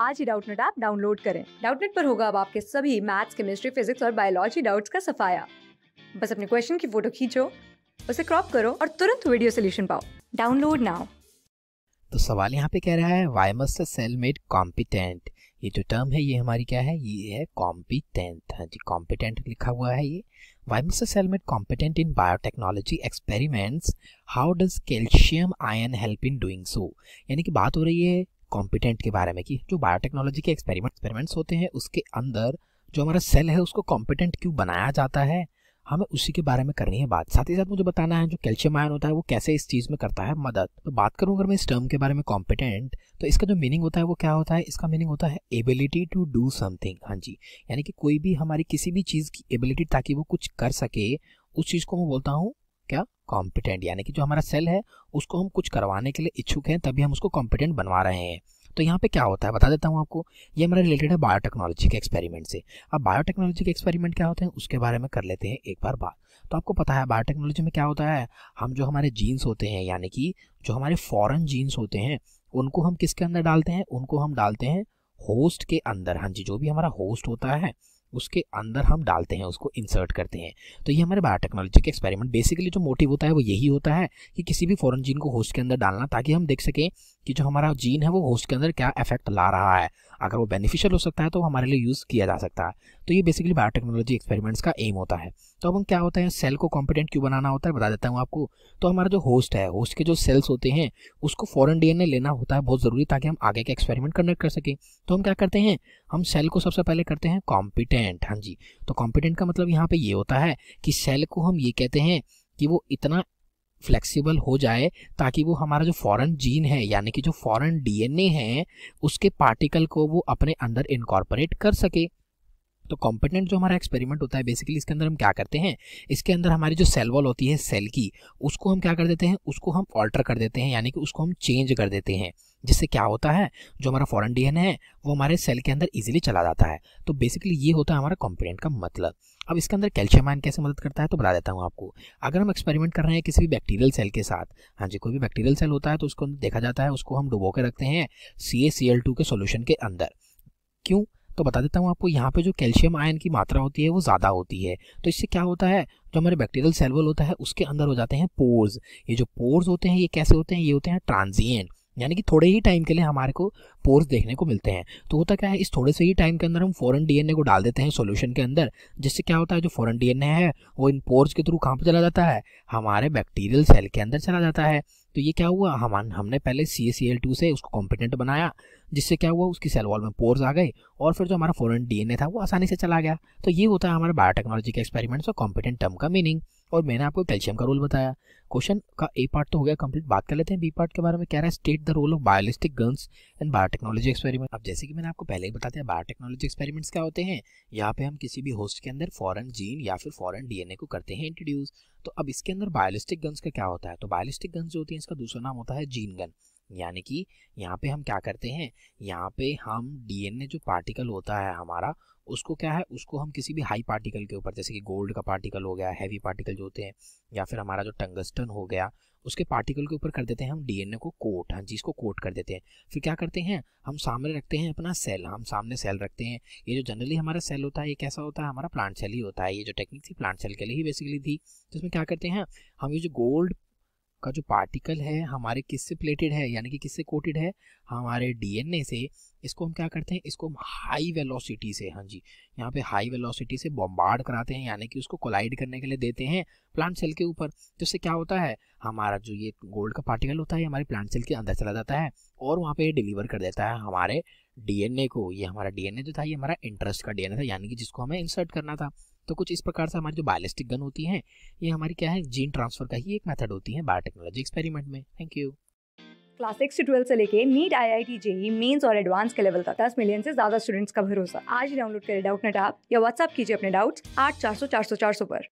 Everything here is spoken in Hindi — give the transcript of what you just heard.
आज ही डाउटनेट ऐप डाउनलोड करें डाउटनेट पर होगा अब आपके सभी मैथ्स केमिस्ट्री फिजिक्स और बायोलॉजी डाउट्स का सफाया बस अपने क्वेश्चन की फोटो खींचो उसे क्रॉप करो और तुरंत वीडियो सोल्यूशन पाओ डाउनलोड नाउ तो सवाल यहाँ पे कह रहा है why must cell made competent ये जो टर्म है ये हमारी क्या है ये है कॉम्पिटेंट हाँ जी कॉम्पिटेंट लिखा हुआ है ये why must cell made competent in biotechnology experiments how does calcium ion help in doing so यानी कि बात हो रही है कॉम्पिटेंट के बारे में कि जो बायोटेक्नोलॉजी के एक्सपेरिमेंट एक्सपेरिमेंट्स होते हैं उसके अंदर जो हमारा सेल है उसको कॉम्पिटेंट क्यों बनाया जाता है हमें उसी के बारे में करनी है बात साथ ही साथ मुझे बताना है जो कैल्शियम आयन होता है वो कैसे इस चीज़ में करता है मदद तो बात करूँ अगर मैं इस टर्म के बारे में कॉम्पिटेंट तो इसका जो मीनिंग होता है वो क्या होता है इसका मीनिंग होता है एबिलिटी टू डू समथिंग हाँ जी यानी कि कोई भी हमारी किसी भी चीज़ की एबिलिटी ताकि वो कुछ कर सके उस चीज़ को मैं बोलता हूँ क्या कॉम्पिटेंट यानी कि जो हमारा सेल है उसको हम कुछ करवाने के लिए इच्छुक हैं तभी हम उसको कॉम्पिटेंट बनवा रहे हैं तो यहाँ पे क्या होता है बता देता हूँ आपको ये हमारा रिलेटेड है बायोटेक्नोलॉजी के एक्सपेरिमेंट से अब बायोटेक्नोलॉजी के एक्सपेरिमेंट क्या होते हैं उसके बारे में कर लेते हैं एक बार बात तो आपको पता है बायोटेक्नोलॉजी में क्या होता है हम जो हमारे जीन्स होते हैं यानी कि जो हमारे फॉरन जीन्स होते हैं उनको हम किसके अंदर डालते हैं उनको हम डालते हैं होस्ट के अंदर हाँ जी जो भी हमारा होस्ट होता है उसके अंदर हम डालते हैं उसको इंसर्ट करते हैं तो ये हमारे बायोटेक्नोलॉजी के एक्सपेरिमेंट बेसिकली जो मोटिव होता है वो यही होता है कि किसी भी फॉरन जीन को होस्ट के अंदर डालना ताकि हम देख सकें कि जो हमारा जीन है वो होस्ट के अंदर क्या इफेक्ट ला रहा है अगर वो बेनिफिशियल हो सकता है तो हमारे लिए यूज़ किया जा सकता है तो ये बेसिकली बायोटेक्नोलॉजी एक्सपेरिमेंट्स का एम होता है तो अब हम क्या होता है सेल को कॉम्पिटेंट क्यों बनाना होता है बता देता हूँ आपको तो हमारा जो होस्ट है होस्ट के जो सेल्स होते हैं उसको फॉरन डी लेना होता है बहुत ज़रूरी ताकि हम आगे के एक्सपेरिमेंट कंडक्ट कर सकें तो हम क्या करते हैं हम सेल को सबसे पहले करते हैं कॉम्पिटेंट हाँ जी तो कॉम्पिटेंट का मतलब यहाँ पर ये होता है कि सेल को हम ये कहते हैं कि वो इतना फ्लेक्सिबल हो जाए ताकि वो हमारा जो फॉरेन जीन है यानी कि जो फॉरेन डीएनए है उसके पार्टिकल को वो अपने अंदर इनकॉर्पोरेट कर सके तो कॉम्पिटेंट जो हमारा एक्सपेरिमेंट होता है बेसिकली इसके अंदर हम क्या करते हैं इसके अंदर हमारी जो सेल वॉल होती है सेल की उसको हम क्या कर देते हैं उसको हम ऑल्टर कर देते हैं यानी कि उसको हम चेंज कर देते हैं जिससे क्या होता है जो हमारा फॉरन डीएनए है वो हमारे सेल के अंदर इजीली चला जाता है तो बेसिकली ये होता है हमारा कॉम्पोनेंट का मतलब अब इसके अंदर कैल्शियम आयन कैसे मदद करता है तो बता देता हूँ आपको अगर हम एक्सपेरिमेंट कर रहे हैं किसी भी बैक्टीरियल सेल के साथ हाँ जी कोई भी बैक्टीरियल सेल होता है तो उसको देखा जाता है उसको हम डुबो के रखते हैं C A C L two के सोल्यूशन के अंदर क्यों तो बता देता हूँ आपको यहाँ पे जो कैल्शियम आयन की मात्रा होती है वो ज़्यादा होती है तो इससे क्या होता है जो हमारे बैक्टीरियल सेलवल होता है उसके अंदर हो जाते हैं पोर्स ये जो पोर्स होते हैं ये कैसे होते हैं ये होते हैं ट्रांजिएंट यानी कि थोड़े ही टाइम के लिए हमारे को पोर्स देखने को मिलते हैं तो होता क्या है इस थोड़े से ही टाइम के अंदर हम फॉरन डीएनए को डाल देते हैं सॉल्यूशन के अंदर जिससे क्या होता है जो फॉरन डीएनए है वो इन पोर्स के थ्रू कहाँ पर चला जाता है हमारे बैक्टीरियल सेल के अंदर चला जाता है तो ये क्या हुआ हम हमने पहले सी ए सी एल टू से उसको कॉम्पिटेंट बनाया जिससे क्या हुआ उसकी सेल वॉल में पोर्स आ गए और फिर जो हमारा फॉरन डी था वो आसानी से चला गया तो ये होता है हमारे बायोटेक्नोलॉजी के एक्सपेरिमेंट्स और कॉम्पिटेंट टर्म का मीनिंग और मैंने आपको कैल्शियम का रोल बताया क्वेश्चन का ए पार्ट तो हो गया कंप्लीट बात कर लेते हैं बी पार्ट के बारे में क्या है state the role of biolistic guns and biotechnology experiment अब जैसे कि मैंने आपको पहले ही बताते हैं बायोटेक्नोलॉजी एक्सपेरिमेंट्स क्या होते हैं यहाँ पे हम किसी भी होस्ट के अंदर फॉरन जीन या फिर फॉरन डीएनए को करते हैं इंट्रोड्यूस तो अब इसके अंदर बायोलिस्टिक गन्स का क्या होता है तो बायोलिस्टिक गन्स जो होती है इसका दूसरा नाम होता है जीन गन यानी कि यहाँ पे हम क्या करते हैं यहाँ पे हम डीएनए जो पार्टिकल होता है हमारा उसको क्या है उसको हम किसी भी हाई पार्टिकल के ऊपर जैसे कि गोल्ड का पार्टिकल हो गया हैवी पार्टिकल जो होते हैं या फिर हमारा जो टंगस्टन हो गया उसके पार्टिकल के ऊपर कर देते हैं हम डीएनए को कोट हाँ जी इसको कोट कर देते हैं फिर क्या करते हैं हम सामने रखते हैं अपना सेल हम सामने सेल रखते हैं ये जो जनरली हमारा सेल होता है ये कैसा होता है हमारा प्लांट सेल ही होता है ये जो टेक्निक थी प्लांट सेल के लिए ही बेसिकली थी तो इसमें क्या करते हैं हम ये जो गोल्ड का जो पार्टिकल है हमारे किससे प्लेटेड है यानी कि किससे कोटेड है हमारे डीएनए से इसको हम क्या करते हैं इसको हम हाई वेलोसिटी से हाँ जी यहाँ पे हाई वेलोसिटी से बॉम्बार्ड कराते हैं यानी कि उसको कोलाइड करने के लिए देते हैं प्लांट सेल के ऊपर तो इससे क्या होता है हमारा जो ये गोल्ड का पार्टिकल होता है हमारे प्लांट सेल के अंदर चला जाता है और वहाँ पे डिलीवर कर देता है हमारे डीएनए को ये हमारा डीएनए जो था ये हमारा इंटरेस्ट का डीएनए था यानी कि जिसको हमें इंसर्ट करना था तो कुछ इस प्रकार से हमारी जो बायोलिस्टिक गन होती है ये हमारी क्या है जीन ट्रांसफर का ही एक मेथड होती है बायोटेक्नोलॉजी एक्सपेरिमेंट में थैंक यू क्लास सिक्स से ट्वेल्व से लेके NEET I I T JEE mains और एडवांस के लेवल का दस मिलियन से ज्यादा स्टूडेंट्स का भरोसा आज डाउनलोड करें डाउट नेट आप या व्हाट्सअप कीजिए अपने डाउट्स आठ चार सौ चार सौ चार सौ पर